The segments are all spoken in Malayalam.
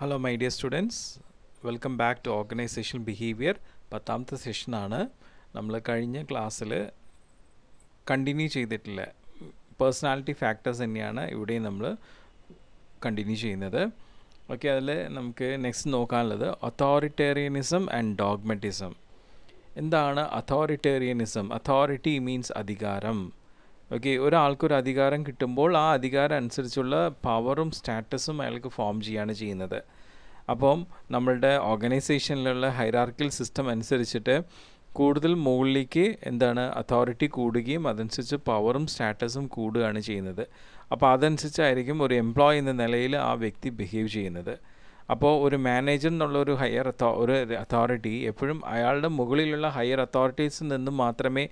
hello my dear students welcome back to organisation behaviour പത്താമത്തെ സെഷനാണ് നമ്മൾ കഴിഞ്ഞ ക്ലാസ്സിൽ കണ്ടിന്യൂ ചെയ്തിട്ടില്ല പേഴ്സണാലിറ്റി ഫാക്ടേഴ്സ് തന്നെയാണ് ഇവിടെയും നമ്മൾ കണ്ടിന്യൂ ചെയ്യുന്നത് ഓക്കെ അതിൽ നമുക്ക് നെക്സ്റ്റ് നോക്കാനുള്ളത് അതോറിറ്റേറിയനിസം ആൻഡ് ഡോഗ്മറ്റിസം എന്താണ് അതോറിറ്റേറിയനിസം അതോറിറ്റി മീൻസ് അധികാരം ഓക്കെ ഒരാൾക്കൊരു അധികാരം കിട്ടുമ്പോൾ ആ അധികാരം അനുസരിച്ചുള്ള പവറും സ്റ്റാറ്റസും അയാൾക്ക് ഫോം ചെയ്യാണ് ചെയ്യുന്നത് അപ്പം നമ്മളുടെ ഓർഗനൈസേഷനിലുള്ള ഹൈറാർക്കിൽ സിസ്റ്റം അനുസരിച്ചിട്ട് കൂടുതൽ മുകളിലേക്ക് എന്താണ് അതോറിറ്റി കൂടുകയും അതനുസരിച്ച് പവറും സ്റ്റാറ്റസും കൂടുകയാണ് ചെയ്യുന്നത് അപ്പോൾ അതനുസരിച്ചായിരിക്കും ഒരു എംപ്ലോയി എന്ന നിലയിൽ ആ വ്യക്തി ബിഹേവ് ചെയ്യുന്നത് അപ്പോൾ ഒരു മാനേജർ എന്നുള്ള ഒരു ഹയർ അതോ ഒരു അതോറിറ്റി എപ്പോഴും അയാളുടെ മുകളിലുള്ള ഹയർ അതോറിറ്റീസിൽ നിന്നും മാത്രമേ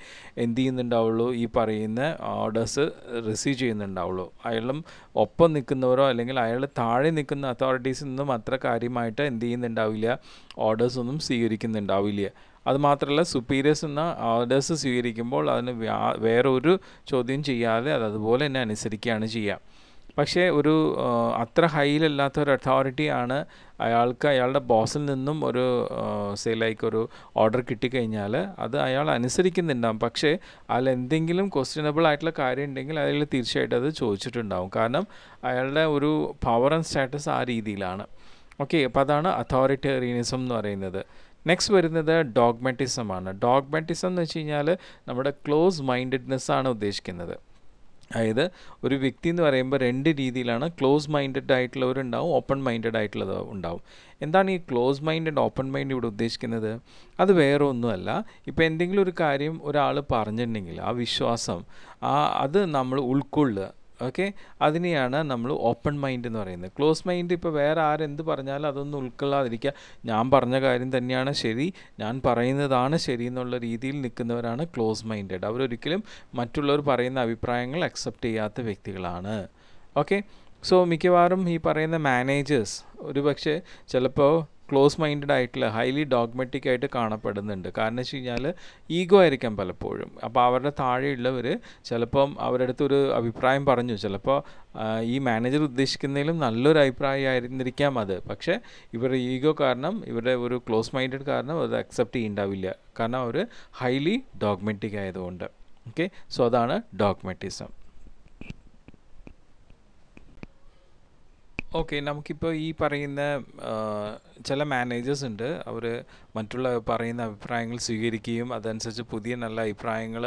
എന്ത് ചെയ്യുന്നുണ്ടാവുള്ളൂ ഈ പറയുന്ന ഓർഡേഴ്സ് റിസീവ് ചെയ്യുന്നുണ്ടാവുള്ളൂ അയാളും ഒപ്പം നിൽക്കുന്നവരോ അല്ലെങ്കിൽ അയാൾ താഴെ നിൽക്കുന്ന അതോറിറ്റീസിൽ നിന്നും അത്ര കാര്യമായിട്ട് എന്ത് ചെയ്യുന്നുണ്ടാവില്ല ഓർഡേഴ്സ് ഒന്നും സ്വീകരിക്കുന്നുണ്ടാവില്ല അതുമാത്രമല്ല സുപ്പീരിയേഴ്സ് എന്ന ഓർഡേഴ്സ് സ്വീകരിക്കുമ്പോൾ അതിന് വേറെ ഒരു ചോദ്യം ചെയ്യാതെ അത് അതുപോലെ തന്നെ അനുസരിക്കുകയാണ് ചെയ്യുക പക്ഷേ ഒരു അത്ര ഹൈയിലല്ലാത്ത ഒരു അതോറിറ്റി ആണ് അയാൾക്ക് അയാളുടെ ബോസിൽ നിന്നും ഒരു സെയിൽ ലൈക്ക് ഒരു ഓർഡർ കിട്ടിക്കഴിഞ്ഞാൽ അത് അയാൾ അനുസരിക്കുന്നുണ്ടാവും പക്ഷേ അതിൽ എന്തെങ്കിലും ക്വസ്റ്റ്യനബിൾ ആയിട്ടുള്ള കാര്യം ഉണ്ടെങ്കിൽ അതിൽ തീർച്ചയായിട്ടും അത് ചോദിച്ചിട്ടുണ്ടാവും കാരണം അയാളുടെ ഒരു പവർ ആൻഡ് സ്റ്റാറ്റസ് ആ രീതിയിലാണ് ഓക്കെ അപ്പോൾ അതാണ് അതോറിറ്റേറിയനിസം എന്ന് പറയുന്നത് നെക്സ്റ്റ് വരുന്നത് ആണ് ഡോഗ്മാറ്റിസം എന്ന് വെച്ച് കഴിഞ്ഞാൽ നമ്മുടെ ക്ലോസ് മൈൻഡഡ്നെസ് ആണ് ഉദ്ദേശിക്കുന്നത് അതായത് ഒരു വ്യക്തി എന്ന് പറയുമ്പോൾ രണ്ട് രീതിയിലാണ് ക്ലോസ് മൈൻഡഡ് ആയിട്ടുള്ളവരുണ്ടാവും ഓപ്പൺ മൈൻഡഡ് ആയിട്ടുള്ളത് ഉണ്ടാവും എന്താണ് ഈ ക്ലോസ് മൈൻഡ് ഓപ്പൺ മൈൻഡ് ഇവിടെ ഉദ്ദേശിക്കുന്നത് അത് വേറെ ഒന്നുമല്ല ഇപ്പോൾ എന്തെങ്കിലും ഒരു കാര്യം ഒരാൾ പറഞ്ഞിട്ടുണ്ടെങ്കിൽ ആ വിശ്വാസം ആ അത് നമ്മൾ ഉൾക്കൊള്ളുക ഓക്കെ അതിനെയാണ് നമ്മൾ ഓപ്പൺ മൈൻഡ് എന്ന് പറയുന്നത് ക്ലോസ് മൈൻഡ് ഇപ്പോൾ വേറെ ആരെന്ത് പറഞ്ഞാലും അതൊന്നും ഉൾക്കൊള്ളാതിരിക്കുക ഞാൻ പറഞ്ഞ കാര്യം തന്നെയാണ് ശരി ഞാൻ പറയുന്നതാണ് ശരി എന്നുള്ള രീതിയിൽ നിൽക്കുന്നവരാണ് ക്ലോസ് മൈൻഡഡ് അവരൊരിക്കലും മറ്റുള്ളവർ പറയുന്ന അഭിപ്രായങ്ങൾ അക്സെപ്റ്റ് ചെയ്യാത്ത വ്യക്തികളാണ് ഓക്കെ സോ മിക്കവാറും ഈ പറയുന്ന മാനേജേഴ്സ് ഒരു പക്ഷേ ചിലപ്പോൾ ക്ലോസ് മൈൻഡഡ് ആയിട്ടുള്ള ഹൈലി ഡോഗ്മാറ്റിക് ആയിട്ട് കാണപ്പെടുന്നുണ്ട് കാരണം വെച്ച് കഴിഞ്ഞാൽ ഈഗോ ആയിരിക്കാം പലപ്പോഴും അപ്പോൾ അവരുടെ താഴെയുള്ളവർ ചിലപ്പം അവരുടെ അടുത്തൊരു അഭിപ്രായം പറഞ്ഞു ചിലപ്പോൾ ഈ മാനേജർ ഉദ്ദേശിക്കുന്നതിലും നല്ലൊരു ആയിരുന്നിരിക്കാം അത് പക്ഷേ ഇവരുടെ ഈഗോ കാരണം ഇവരുടെ ഒരു ക്ലോസ് മൈൻഡഡ് കാരണം അത് അക്സെപ്റ്റ് ചെയ്യണ്ടാവില്ല കാരണം അവർ ഹൈലി ഡോഗ്മാറ്റിക് ആയതുകൊണ്ട് ഓക്കെ സോ അതാണ് ഡോഗ്മാറ്റിസം ഓക്കെ നമുക്കിപ്പോൾ ഈ പറയുന്ന ചില മാനേജേഴ്സ് ഉണ്ട് അവർ മറ്റുള്ള പറയുന്ന അഭിപ്രായങ്ങൾ സ്വീകരിക്കുകയും അതനുസരിച്ച് പുതിയ നല്ല അഭിപ്രായങ്ങൾ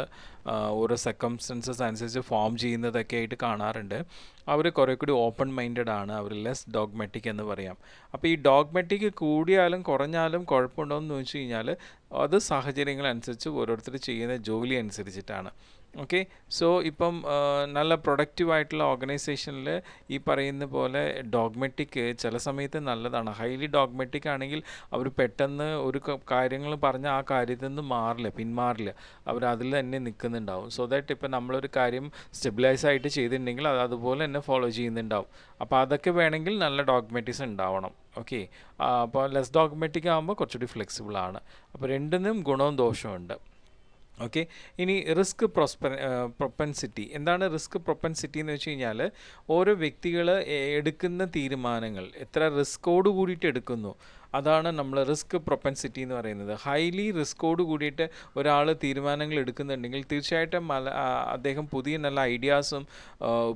ഓരോ സർക്കംസ്റ്റൻസസ് അനുസരിച്ച് ഫോം ചെയ്യുന്നതൊക്കെ ആയിട്ട് കാണാറുണ്ട് അവർ കുറേ കൂടി ഓപ്പൺ മൈൻഡഡ് ആണ് അവർ ലെസ് ഡോഗ്മാറ്റിക് എന്ന് പറയാം അപ്പോൾ ഈ ഡോഗ്മാറ്റിക് കൂടിയാലും കുറഞ്ഞാലും കുഴപ്പമുണ്ടോയെന്ന് ചോദിച്ചു കഴിഞ്ഞാൽ അത് സാഹചര്യങ്ങളനുസരിച്ച് ഓരോരുത്തർ ചെയ്യുന്ന ജോലി അനുസരിച്ചിട്ടാണ് ഓക്കെ സോ ഇപ്പം നല്ല പ്രൊഡക്റ്റീവ് ആയിട്ടുള്ള ഓർഗനൈസേഷനിൽ ഈ പറയുന്ന പോലെ ഡോഗ്മെറ്റിക് ചില സമയത്ത് നല്ലതാണ് ഹൈലി ഡോഗ്മെറ്റിക് ആണെങ്കിൽ അവർ പെട്ടെന്ന് ഒരു കാര്യങ്ങൾ പറഞ്ഞ ആ കാര്യത്തിൽ നിന്ന് മാറില്ല പിന്മാറില്ല അവർ അതിൽ തന്നെ നിൽക്കുന്നുണ്ടാവും സോ ദാറ്റ് ഇപ്പം നമ്മളൊരു കാര്യം സ്റ്റെബിലൈസ് ആയിട്ട് ചെയ്തിട്ടുണ്ടെങ്കിൽ അത് അതുപോലെ തന്നെ ഫോളോ ചെയ്യുന്നുണ്ടാവും അപ്പോൾ അതൊക്കെ വേണമെങ്കിൽ നല്ല ഡോഗ്മെറ്റിക്സ് ഉണ്ടാവണം ഓക്കെ അപ്പോൾ ലെസ് ഡോഗ്മെറ്റിക് ആകുമ്പോൾ കുറച്ചുകൂടി ആണ് അപ്പോൾ രണ്ടിനും ഗുണവും ദോഷവും ഉണ്ട് ഓക്കെ ഇനി റിസ്ക് പ്രൊസ്പെ പ്രൊപ്പൻസിറ്റി എന്താണ് റിസ്ക് പ്രൊപ്പൻസിറ്റി എന്ന് വെച്ച് കഴിഞ്ഞാൽ ഓരോ വ്യക്തികൾ എടുക്കുന്ന തീരുമാനങ്ങൾ എത്ര റിസ്കോട് കൂടിയിട്ട് എടുക്കുന്നു അതാണ് നമ്മൾ റിസ്ക് പ്രൊപ്പൻസിറ്റി എന്ന് പറയുന്നത് ഹൈലി റിസ്കോട് കൂടിയിട്ട് ഒരാൾ തീരുമാനങ്ങൾ എടുക്കുന്നുണ്ടെങ്കിൽ തീർച്ചയായിട്ടും അദ്ദേഹം പുതിയ നല്ല ഐഡിയാസും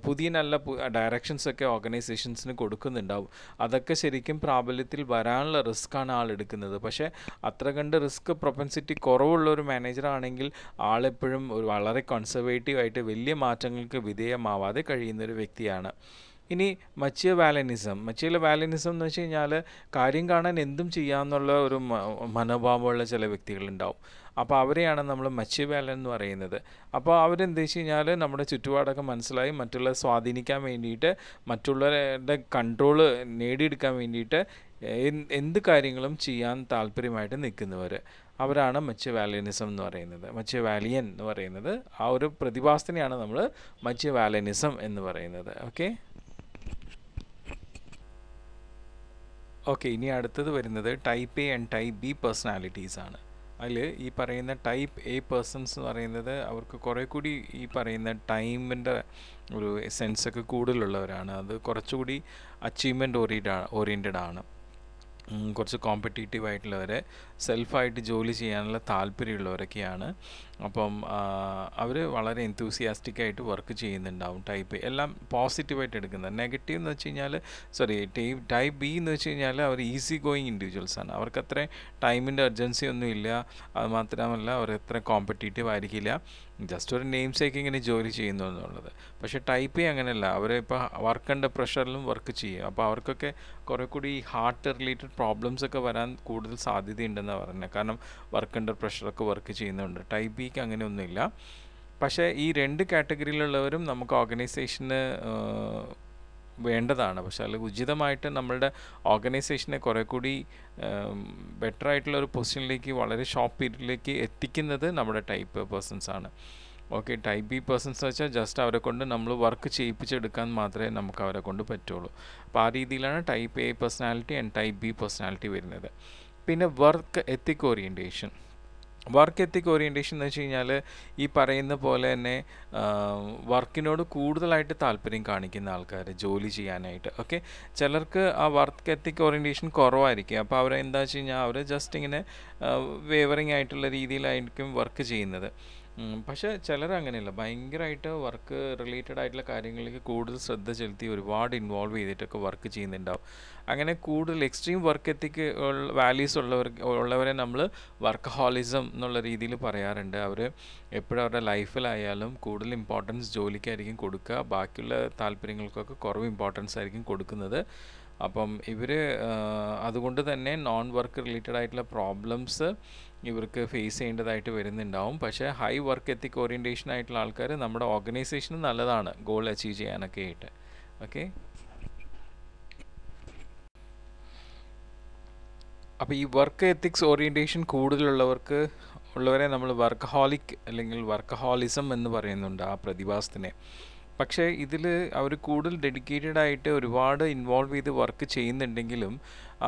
പുതിയ നല്ല ഡയറക്ഷൻസൊക്കെ ഓർഗനൈസേഷൻസിന് കൊടുക്കുന്നുണ്ടാവും അതൊക്കെ ശരിക്കും പ്രാബല്യത്തിൽ വരാനുള്ള റിസ്ക്കാണ് ആൾ എടുക്കുന്നത് പക്ഷേ അത്ര കണ്ട് റിസ്ക് പ്രൊപ്പൻസിറ്റി കുറവുള്ള ഒരു മാനേജറാണെങ്കിൽ ആളെപ്പോഴും ഒരു വളരെ കൺസർവേറ്റീവ് ആയിട്ട് വലിയ മാറ്റങ്ങൾക്ക് വിധേയമാവാതെ കഴിയുന്നൊരു വ്യക്തിയാണ് ഇനി മച്ചിയ വാലനിസം മച്ചിയിലെ വാലനിസം എന്ന് വെച്ച് കഴിഞ്ഞാൽ കാര്യം കാണാൻ എന്തും ചെയ്യാമെന്നുള്ള ഒരു മനോഭാവമുള്ള ചില വ്യക്തികളുണ്ടാവും അപ്പോൾ അവരെയാണ് നമ്മൾ വേല എന്ന് പറയുന്നത് അപ്പോൾ അവരെന്ത് വെച്ച് കഴിഞ്ഞാൽ നമ്മുടെ ചുറ്റുപാടൊക്കെ മനസ്സിലായി മറ്റുള്ളവരെ സ്വാധീനിക്കാൻ വേണ്ടിയിട്ട് മറ്റുള്ളവരുടെ കൺട്രോൾ നേടിയെടുക്കാൻ വേണ്ടിയിട്ട് എന്ത് കാര്യങ്ങളും ചെയ്യാൻ താല്പര്യമായിട്ട് നിൽക്കുന്നവർ അവരാണ് വാലനിസം എന്ന് പറയുന്നത് വാലിയൻ എന്ന് പറയുന്നത് ആ ഒരു പ്രതിഭാസത്തിനെയാണ് നമ്മൾ വാലനിസം എന്ന് പറയുന്നത് ഓക്കെ ഓക്കെ ഇനി അടുത്തത് വരുന്നത് type A and type B personalities ആണ് അതിൽ ഈ പറയുന്ന ടൈപ്പ് എ പേഴ്സൺസ് എന്ന് പറയുന്നത് അവർക്ക് കുറേ കൂടി ഈ പറയുന്ന ടൈമിൻ്റെ ഒരു സെൻസൊക്കെ കൂടുതലുള്ളവരാണ് അത് കുറച്ചുകൂടി അച്ചീവ്മെൻറ്റ് ഓറിയൻറ്റഡ് ആണ് കുറച്ച് കോമ്പറ്റീറ്റീവ് ആയിട്ടുള്ളവരെ സെൽഫായിട്ട് ജോലി ചെയ്യാനുള്ള താല്പര്യമുള്ളവരൊക്കെയാണ് അപ്പം അവർ വളരെ എൻതൂസിയാസ്റ്റിക് ആയിട്ട് വർക്ക് ചെയ്യുന്നുണ്ടാവും ടൈപ്പ് എല്ലാം പോസിറ്റീവായിട്ട് എടുക്കുന്നത് നെഗറ്റീവ് എന്ന് വെച്ച് കഴിഞ്ഞാൽ സോറി ടൈപ്പ് ടൈപ്പ് ബി എന്ന് വെച്ച് കഴിഞ്ഞാൽ അവർ ഈസി ഗോയിങ് ഇൻഡിവിജ്വൽസ് ആണ് അവർക്ക് അത്ര ടൈമിൻ്റെ അർജൻസി ഒന്നും ഇല്ല അത് മാത്രമല്ല അവർ എത്ര കോമ്പറ്റീറ്റീവ് ആയിരിക്കില്ല ജസ്റ്റ് ഒരു നെയിം സേക്ക് ഇങ്ങനെ ജോലി ചെയ്യുന്നു എന്നുള്ളത് പക്ഷേ ടൈപ്പ് ചെയ്യാൻ അങ്ങനെയല്ല അവർ ഇപ്പോൾ വർക്ക് അണ്ടർ പ്രഷറിലും വർക്ക് ചെയ്യും അപ്പോൾ അവർക്കൊക്കെ കുറേ കൂടി ഈ ഹാർട്ട് റിലേറ്റഡ് പ്രോബ്ലംസ് ഒക്കെ വരാൻ കൂടുതൽ സാധ്യതയുണ്ടെന്നാണ് പറഞ്ഞത് കാരണം വർക്ക് അണ്ടർ പ്രഷറൊക്കെ വർക്ക് ചെയ്യുന്നുണ്ട് ടൈപ്പ് ബിക്ക് അങ്ങനെയൊന്നുമില്ല പക്ഷേ ഈ രണ്ട് കാറ്റഗറിയിലുള്ളവരും നമുക്ക് ഓർഗനൈസേഷന് വേണ്ടതാണ് പക്ഷേ അല്ലെങ്കിൽ ഉചിതമായിട്ട് നമ്മളുടെ ഓർഗനൈസേഷനെ കുറേ കൂടി ബെറ്റർ ആയിട്ടുള്ള ഒരു പൊസിഷനിലേക്ക് വളരെ ഷോർട്ട് പീരീഡിലേക്ക് എത്തിക്കുന്നത് നമ്മുടെ ടൈപ്പ് പേഴ്സൺസ് ആണ് ഓക്കെ ടൈപ്പ് ബി പേഴ്സൺസ് വെച്ചാൽ ജസ്റ്റ് അവരെ കൊണ്ട് നമ്മൾ വർക്ക് ചെയ്യിപ്പിച്ചെടുക്കാൻ മാത്രമേ നമുക്ക് അവരെ കൊണ്ട് പറ്റുള്ളൂ അപ്പോൾ ആ രീതിയിലാണ് type A personality and type B personality വരുന്നത് പിന്നെ work ethic orientation work ethic orientation എന്ന് വെച്ച് കഴിഞ്ഞാൽ ഈ പറയുന്ന പോലെ തന്നെ വർക്കിനോട് കൂടുതലായിട്ട് താല്പര്യം കാണിക്കുന്ന ആൾക്കാർ ജോലി ചെയ്യാനായിട്ട് ഓക്കെ ചിലർക്ക് ആ വർക്ക് എത്തിക് ഓറിയൻറ്റേഷൻ കുറവായിരിക്കും അപ്പോൾ അവരെന്താ വെച്ച് കഴിഞ്ഞാൽ അവർ ജസ്റ്റ് ഇങ്ങനെ വേവറിങ് ആയിട്ടുള്ള രീതിയിലായിരിക്കും വർക്ക് ചെയ്യുന്നത് പക്ഷേ അങ്ങനെയല്ല ഭയങ്കരമായിട്ട് വർക്ക് റിലേറ്റഡ് ആയിട്ടുള്ള കാര്യങ്ങളിലേക്ക് കൂടുതൽ ശ്രദ്ധ ചെലുത്തി ഒരുപാട് ഇൻവോൾവ് ചെയ്തിട്ടൊക്കെ വർക്ക് ചെയ്യുന്നുണ്ടാവും അങ്ങനെ കൂടുതൽ എക്സ്ട്രീം വർക്ക് എത്തിക്ക് വാല്യൂസ് ഉള്ളവർ ഉള്ളവരെ നമ്മൾ വർക്ക് ഹോളിസം എന്നുള്ള രീതിയിൽ പറയാറുണ്ട് അവർ എപ്പോഴും അവരുടെ ലൈഫിലായാലും കൂടുതൽ ഇമ്പോർട്ടൻസ് ജോലിക്കായിരിക്കും കൊടുക്കുക ബാക്കിയുള്ള താല്പര്യങ്ങൾക്കൊക്കെ കുറവ് ഇമ്പോർട്ടൻസ് ആയിരിക്കും കൊടുക്കുന്നത് അപ്പം ഇവർ അതുകൊണ്ട് തന്നെ നോൺ വർക്ക് റിലേറ്റഡ് ആയിട്ടുള്ള പ്രോബ്ലംസ് ഇവർക്ക് ഫേസ് ചെയ്യേണ്ടതായിട്ട് വരുന്നുണ്ടാവും പക്ഷേ ഹൈ വർക്ക് എത്തിക് ഓറിയൻറ്റേഷൻ ആയിട്ടുള്ള ആൾക്കാർ നമ്മുടെ ഓർഗനൈസേഷന് നല്ലതാണ് ഗോൾ അച്ചീവ് ചെയ്യാനൊക്കെ ആയിട്ട് ഓക്കെ അപ്പോൾ ഈ വർക്ക് എത്തിക്സ് ഓറിയൻറ്റേഷൻ കൂടുതലുള്ളവർക്ക് ഉള്ളവരെ നമ്മൾ വർക്ക് ഹോളിക് അല്ലെങ്കിൽ വർക്ക് ഹോളിസം എന്ന് പറയുന്നുണ്ട് ആ പ്രതിഭാസത്തിനെ പക്ഷേ ഇതിൽ അവർ കൂടുതൽ ഡെഡിക്കേറ്റഡ് ആയിട്ട് ഒരുപാട് ഇൻവോൾവ് ചെയ്ത് വർക്ക് ചെയ്യുന്നുണ്ടെങ്കിലും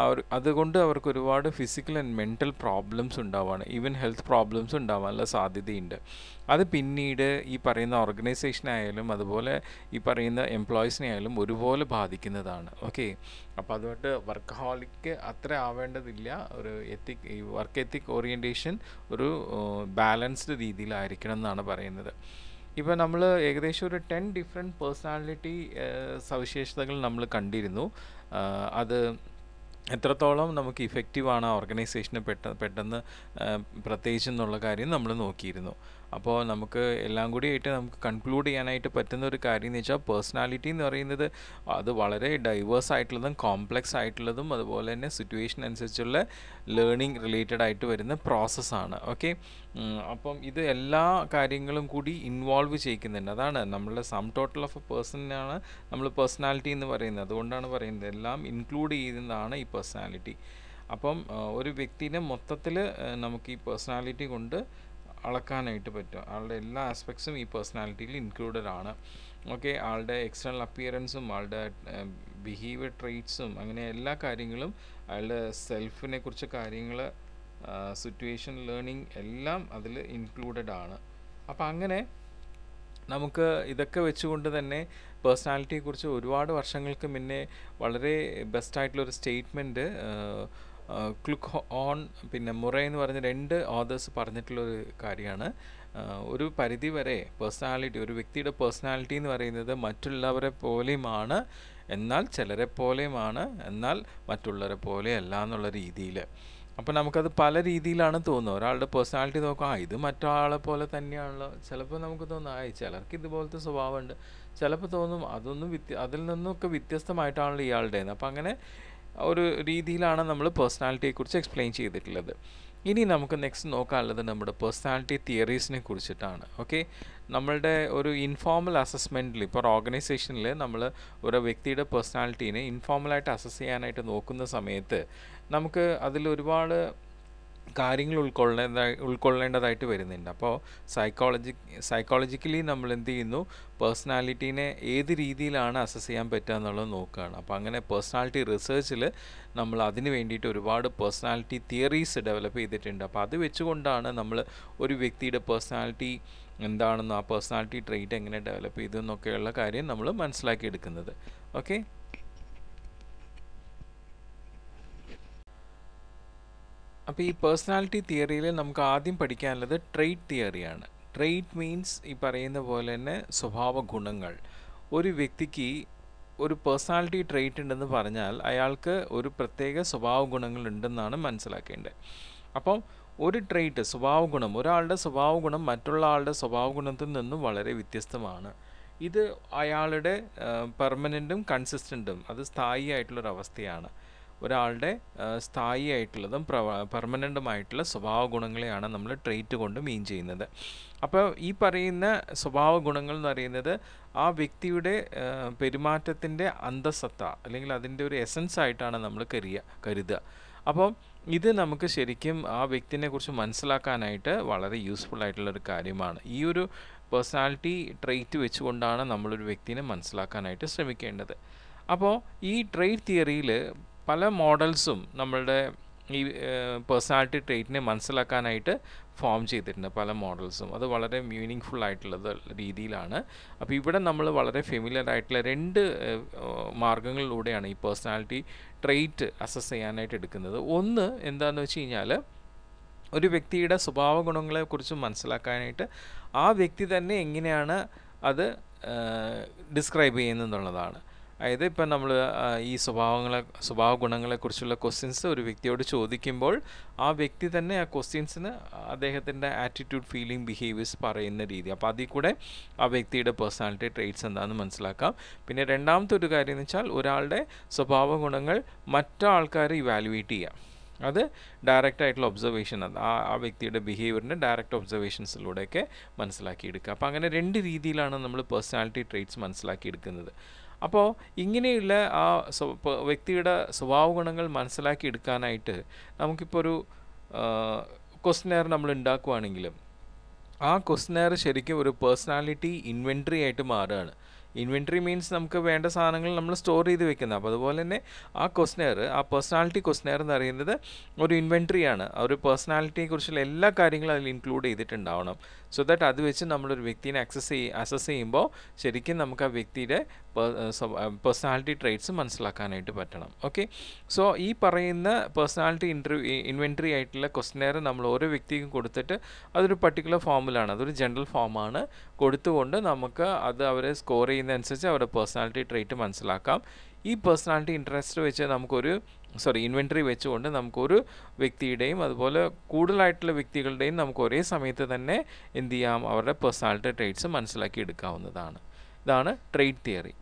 അവർ അതുകൊണ്ട് അവർക്ക് ഒരുപാട് ഫിസിക്കൽ ആൻഡ് മെൻറ്റൽ പ്രോബ്ലംസ് ഉണ്ടാവുകയാണ് ഈവൻ ഹെൽത്ത് പ്രോബ്ലംസ് ഉണ്ടാവാനുള്ള സാധ്യതയുണ്ട് അത് പിന്നീട് ഈ പറയുന്ന ഓർഗനൈസേഷനായാലും ആയാലും അതുപോലെ ഈ പറയുന്ന എംപ്ലോയീസിനെ ആയാലും ഒരുപോലെ ബാധിക്കുന്നതാണ് ഓക്കെ അപ്പോൾ അതുകൊണ്ട് വർക്ക് ഹോളിക്ക് അത്ര ആവേണ്ടതില്ല ഒരു എത്തിക് ഈ വർക്ക് എത്തിക് ഓറിയൻറ്റേഷൻ ഒരു ബാലൻസ്ഡ് രീതിയിലായിരിക്കണം എന്നാണ് പറയുന്നത് ഇപ്പോൾ നമ്മൾ ഏകദേശം ഒരു ടെൻ ഡിഫറെൻറ്റ് പേഴ്സണാലിറ്റി സവിശേഷതകൾ നമ്മൾ കണ്ടിരുന്നു അത് എത്രത്തോളം നമുക്ക് ഇഫക്റ്റീവാണ് ആ ഓർഗനൈസേഷന് പെട്ടെന്ന് പെട്ടെന്ന് പ്രത്യേകിച്ചെന്നുള്ള കാര്യം നമ്മൾ നോക്കിയിരുന്നു അപ്പോൾ നമുക്ക് എല്ലാം കൂടി ആയിട്ട് നമുക്ക് കൺക്ലൂഡ് ചെയ്യാനായിട്ട് പറ്റുന്ന ഒരു കാര്യം എന്ന് വെച്ചാൽ പേഴ്സണാലിറ്റി എന്ന് പറയുന്നത് അത് വളരെ ഡൈവേഴ്സ് ആയിട്ടുള്ളതും കോംപ്ലക്സ് ആയിട്ടുള്ളതും അതുപോലെ തന്നെ സിറ്റുവേഷൻ അനുസരിച്ചുള്ള ലേണിംഗ് റിലേറ്റഡ് ആയിട്ട് വരുന്ന പ്രോസസ്സാണ് ഓക്കെ അപ്പം ഇത് എല്ലാ കാര്യങ്ങളും കൂടി ഇൻവോൾവ് ചെയ്യിക്കുന്നുണ്ട് അതാണ് നമ്മളുടെ സം ടോട്ടൽ ഓഫ് എ പേഴ്സണിനാണ് നമ്മൾ പേഴ്സണാലിറ്റി എന്ന് പറയുന്നത് അതുകൊണ്ടാണ് പറയുന്നത് എല്ലാം ഇൻക്ലൂഡ് ചെയ്യുന്നതാണ് ഈ പേഴ്സണാലിറ്റി അപ്പം ഒരു വ്യക്തിനെ മൊത്തത്തിൽ നമുക്ക് ഈ പേഴ്സണാലിറ്റി കൊണ്ട് അളക്കാനായിട്ട് പറ്റും ആളുടെ എല്ലാ ആസ്പെക്ട്സും ഈ പേഴ്സണാലിറ്റിയിൽ ഇൻക്ലൂഡഡ് ആണ് ഓക്കെ ആളുടെ എക്സ്റ്റേണൽ അപ്പിയറൻസും ആളുടെ ബിഹേവിയർ ട്രേറ്റ്സും അങ്ങനെ എല്ലാ കാര്യങ്ങളും അയാളുടെ സെൽഫിനെ കുറിച്ച് കാര്യങ്ങൾ സിറ്റുവേഷൻ ലേണിംഗ് എല്ലാം അതിൽ ഇൻക്ലൂഡഡ് ആണ് അപ്പം അങ്ങനെ നമുക്ക് ഇതൊക്കെ വെച്ചുകൊണ്ട് തന്നെ പേഴ്സണാലിറ്റിയെക്കുറിച്ച് ഒരുപാട് വർഷങ്ങൾക്ക് മുന്നേ വളരെ ബെസ്റ്റായിട്ടുള്ളൊരു സ്റ്റേറ്റ്മെൻറ്റ് ക്ലുക്ക് ഓൺ പിന്നെ മുറ എന്ന് പറഞ്ഞ രണ്ട് ഓതേഴ്സ് പറഞ്ഞിട്ടുള്ളൊരു കാര്യമാണ് ഒരു പരിധി വരെ പേഴ്സണാലിറ്റി ഒരു വ്യക്തിയുടെ പേഴ്സണാലിറ്റി എന്ന് പറയുന്നത് മറ്റുള്ളവരെ പോലെയുമാണ് എന്നാൽ ചിലരെ പോലെയുമാണ് എന്നാൽ മറ്റുള്ളവരെ പോലെയല്ല എന്നുള്ള രീതിയിൽ അപ്പോൾ നമുക്കത് പല രീതിയിലാണ് തോന്നുന്നത് ഒരാളുടെ പേഴ്സണാലിറ്റി നോക്കാം ആ ഇത് മറ്റൊരാളെ പോലെ തന്നെയാണല്ലോ ചിലപ്പോൾ നമുക്ക് തോന്നും ആയി ചിലർക്ക് ഇതുപോലത്തെ സ്വഭാവമുണ്ട് ചിലപ്പോൾ തോന്നും അതൊന്നും വ്യത്യ അതിൽ നിന്നൊക്കെ വ്യത്യസ്തമായിട്ടാണല്ലോ ഇയാളുടേന്ന് അപ്പോൾ അങ്ങനെ ഒരു രീതിയിലാണ് നമ്മൾ പേഴ്സണാലിറ്റിയെക്കുറിച്ച് എക്സ്പ്ലെയിൻ ചെയ്തിട്ടുള്ളത് ഇനി നമുക്ക് നെക്സ്റ്റ് നോക്കാനുള്ളത് നമ്മുടെ പേഴ്സണാലിറ്റി തിയറീസിനെ കുറിച്ചിട്ടാണ് ഓക്കെ നമ്മളുടെ ഒരു ഇൻഫോർമൽ അസസ്മെൻറ്റിൽ ഇപ്പോൾ ഒരു ഓർഗനൈസേഷനിൽ നമ്മൾ ഒരു വ്യക്തിയുടെ പേഴ്സണാലിറ്റീനെ ഇൻഫോർമലായിട്ട് അസസ് ചെയ്യാനായിട്ട് നോക്കുന്ന സമയത്ത് നമുക്ക് അതിൽ ഒരുപാട് കാര്യങ്ങൾ ഉൾക്കൊള്ളേണ്ട ഉൾക്കൊള്ളേണ്ടതായിട്ട് വരുന്നുണ്ട് അപ്പോൾ സൈക്കോളജി സൈക്കോളജിക്കലി നമ്മൾ എന്ത് ചെയ്യുന്നു പേഴ്സണാലിറ്റീനെ ഏത് രീതിയിലാണ് അസസ് ചെയ്യാൻ പറ്റുക എന്നുള്ളത് നോക്കുകയാണ് അപ്പോൾ അങ്ങനെ പേഴ്സണാലിറ്റി റിസർച്ചിൽ നമ്മൾ അതിന് വേണ്ടിയിട്ട് ഒരുപാട് പേഴ്സണാലിറ്റി തിയറീസ് ഡെവലപ്പ് ചെയ്തിട്ടുണ്ട് അപ്പോൾ അത് വെച്ചുകൊണ്ടാണ് നമ്മൾ ഒരു വ്യക്തിയുടെ പേഴ്സണാലിറ്റി എന്താണെന്ന് ആ പേഴ്സണാലിറ്റി ട്രെയിറ്റ് എങ്ങനെ ഡെവലപ്പ് ചെയ്തു എന്നൊക്കെയുള്ള കാര്യം നമ്മൾ മനസ്സിലാക്കിയെടുക്കുന്നത് ഓക്കെ അപ്പോൾ ഈ പേഴ്സണാലിറ്റി തിയറിയിൽ നമുക്ക് ആദ്യം പഠിക്കാനുള്ളത് ട്രെയ്റ്റ് തിയറിയാണ് ട്രെയ്റ്റ് മീൻസ് ഈ പറയുന്ന പോലെ തന്നെ സ്വഭാവ ഗുണങ്ങൾ ഒരു വ്യക്തിക്ക് ഒരു പേഴ്സണാലിറ്റി ട്രെയ്റ്റ് ഉണ്ടെന്ന് പറഞ്ഞാൽ അയാൾക്ക് ഒരു പ്രത്യേക സ്വഭാവ ഗുണങ്ങൾ ഉണ്ടെന്നാണ് മനസ്സിലാക്കേണ്ടത് അപ്പം ഒരു ട്രെയ്റ്റ് സ്വഭാവ ഗുണം ഒരാളുടെ സ്വഭാവ ഗുണം മറ്റുള്ള ആളുടെ സ്വഭാവ ഗുണത്തിൽ നിന്നും വളരെ വ്യത്യസ്തമാണ് ഇത് അയാളുടെ പെർമനൻറ്റും കൺസിസ്റ്റൻറ്റും അത് സ്ഥായിയായിട്ടുള്ളൊരവസ്ഥയാണ് ഒരാളുടെ സ്ഥായിയായിട്ടുള്ളതും പെർമനൻ്റുമായിട്ടുള്ള സ്വഭാവ ഗുണങ്ങളെയാണ് നമ്മൾ ട്രെയ്റ്റ് കൊണ്ട് മീൻ ചെയ്യുന്നത് അപ്പോൾ ഈ പറയുന്ന സ്വഭാവ ഗുണങ്ങൾ എന്ന് പറയുന്നത് ആ വ്യക്തിയുടെ പെരുമാറ്റത്തിൻ്റെ അന്തസത്ത അല്ലെങ്കിൽ അതിൻ്റെ ഒരു എസൻസ് ആയിട്ടാണ് നമ്മൾ കരുക കരുതുക അപ്പോൾ ഇത് നമുക്ക് ശരിക്കും ആ വ്യക്തിനെ കുറിച്ച് മനസ്സിലാക്കാനായിട്ട് വളരെ യൂസ്ഫുൾ ആയിട്ടുള്ള ഒരു കാര്യമാണ് ഈ ഒരു പേഴ്സണാലിറ്റി ട്രെയ്റ്റ് വെച്ചുകൊണ്ടാണ് നമ്മളൊരു വ്യക്തിനെ മനസ്സിലാക്കാനായിട്ട് ശ്രമിക്കേണ്ടത് അപ്പോൾ ഈ ട്രെയ്റ്റ് തിയറിയിൽ പല മോഡൽസും നമ്മളുടെ ഈ പേഴ്സണാലിറ്റി ട്രേറ്റിനെ മനസ്സിലാക്കാനായിട്ട് ഫോം ചെയ്തിട്ടുണ്ട് പല മോഡൽസും അത് വളരെ മീനിങ് ഫുൾ ആയിട്ടുള്ളത് രീതിയിലാണ് അപ്പോൾ ഇവിടെ നമ്മൾ വളരെ ഫെമിലിയർ ആയിട്ടുള്ള രണ്ട് മാർഗങ്ങളിലൂടെയാണ് ഈ പേഴ്സണാലിറ്റി ട്രേറ്റ് അസസ് ചെയ്യാനായിട്ട് എടുക്കുന്നത് ഒന്ന് എന്താണെന്ന് വെച്ച് കഴിഞ്ഞാൽ ഒരു വ്യക്തിയുടെ സ്വഭാവ ഗുണങ്ങളെക്കുറിച്ച് മനസ്സിലാക്കാനായിട്ട് ആ വ്യക്തി തന്നെ എങ്ങനെയാണ് അത് ഡിസ്ക്രൈബ് ചെയ്യുന്നതെന്നുള്ളതാണ് അതായത് ഇപ്പം നമ്മൾ ഈ സ്വഭാവങ്ങളെ സ്വഭാവ ഗുണങ്ങളെക്കുറിച്ചുള്ള ക്വസ്റ്റ്യൻസ് ഒരു വ്യക്തിയോട് ചോദിക്കുമ്പോൾ ആ വ്യക്തി തന്നെ ആ ക്വസ്റ്റ്യൻസിന് അദ്ദേഹത്തിൻ്റെ ആറ്റിറ്റ്യൂഡ് ഫീലിംഗ് ബിഹേവിയേഴ്സ് പറയുന്ന രീതി അപ്പോൾ അതിൽ കൂടെ ആ വ്യക്തിയുടെ പേഴ്സണാലിറ്റി ട്രേറ്റ്സ് എന്താണെന്ന് മനസ്സിലാക്കാം പിന്നെ രണ്ടാമത്തെ ഒരു കാര്യം എന്ന് വെച്ചാൽ ഒരാളുടെ സ്വഭാവ ഗുണങ്ങൾ മറ്റാൾക്കാർ ഇവാലുവേറ്റ് ചെയ്യാം അത് ഡയറക്റ്റ് ആയിട്ടുള്ള ഒബ്സർവേഷൻ അത് ആ ആ വ്യക്തിയുടെ ബിഹേവിയറിൻ്റെ ഡയറക്റ്റ് ഒബ്സർവേഷൻസിലൂടെയൊക്കെ മനസ്സിലാക്കിയെടുക്കുക അപ്പോൾ അങ്ങനെ രണ്ട് രീതിയിലാണ് നമ്മൾ പേഴ്സണാലിറ്റി ട്രേറ്റ്സ് മനസ്സിലാക്കിയെടുക്കുന്നത് അപ്പോൾ ഇങ്ങനെയുള്ള ആ വ്യക്തിയുടെ സ്വഭാവ ഗുണങ്ങൾ മനസ്സിലാക്കി എടുക്കാനായിട്ട് നമുക്കിപ്പോൾ ഒരു ക്വസ്റ്റനെയർ നമ്മൾ ഉണ്ടാക്കുകയാണെങ്കിലും ആ ക്വസ്റ്റനെയർ ശരിക്കും ഒരു പേഴ്സണാലിറ്റി ഇൻവെൻട്രി ആയിട്ട് മാറുകയാണ് ഇൻവെൻട്രി മീൻസ് നമുക്ക് വേണ്ട സാധനങ്ങൾ നമ്മൾ സ്റ്റോർ ചെയ്ത് വെക്കുന്നത് അപ്പോൾ അതുപോലെ തന്നെ ആ ക്വസ്റ്റനെയർ ആ പേഴ്സണാലിറ്റി ക്വസ്റ്റനെയർ എന്ന് പറയുന്നത് ഒരു ഇൻവെൻട്രിയാണ് ഒരു പേഴ്സണാലിറ്റിയെക്കുറിച്ചുള്ള എല്ലാ കാര്യങ്ങളും അതിൽ ഇൻക്ലൂഡ് ചെയ്തിട്ടുണ്ടാവണം സോ ദാറ്റ് അത് വെച്ച് നമ്മളൊരു വ്യക്തിനെ അക്സസ് ചെയ്യ അസസ് ചെയ്യുമ്പോൾ ശരിക്കും നമുക്ക് ആ വ്യക്തിയുടെ പേഴ്സണാലിറ്റി ട്രേറ്റ്സ് മനസ്സിലാക്കാനായിട്ട് പറ്റണം ഓക്കെ സോ ഈ പറയുന്ന പേഴ്സണാലിറ്റി ഇൻ്റർവ്യൂ ഇൻവെൻട്രി ആയിട്ടുള്ള ക്വസ്റ്റനെയർ നമ്മൾ ഓരോ വ്യക്തിക്കും കൊടുത്തിട്ട് അതൊരു പർട്ടിക്കുലർ ഫോമിലാണ് അതൊരു ജനറൽ ഫോമാണ് കൊടുത്തുകൊണ്ട് നമുക്ക് അത് അവരെ സ്കോർ ചെയ്യുന്നതനുസരിച്ച് അവരുടെ പേഴ്സണാലിറ്റി ട്രേറ്റ് മനസ്സിലാക്കാം ഈ പേഴ്സണാലിറ്റി ഇൻട്രസ്റ്റ് വെച്ച് നമുക്കൊരു സോറി ഇൻവെൻട്രി വെച്ചുകൊണ്ട് നമുക്കൊരു വ്യക്തിയുടെയും അതുപോലെ കൂടുതലായിട്ടുള്ള വ്യക്തികളുടെയും നമുക്ക് ഒരേ സമയത്ത് തന്നെ എന്ത് ചെയ്യാം അവരുടെ പേഴ്സണാലിറ്റി ട്രേറ്റ്സ് മനസ്സിലാക്കി എടുക്കാവുന്നതാണ് ഇതാണ് ട്രേഡ് തിയറി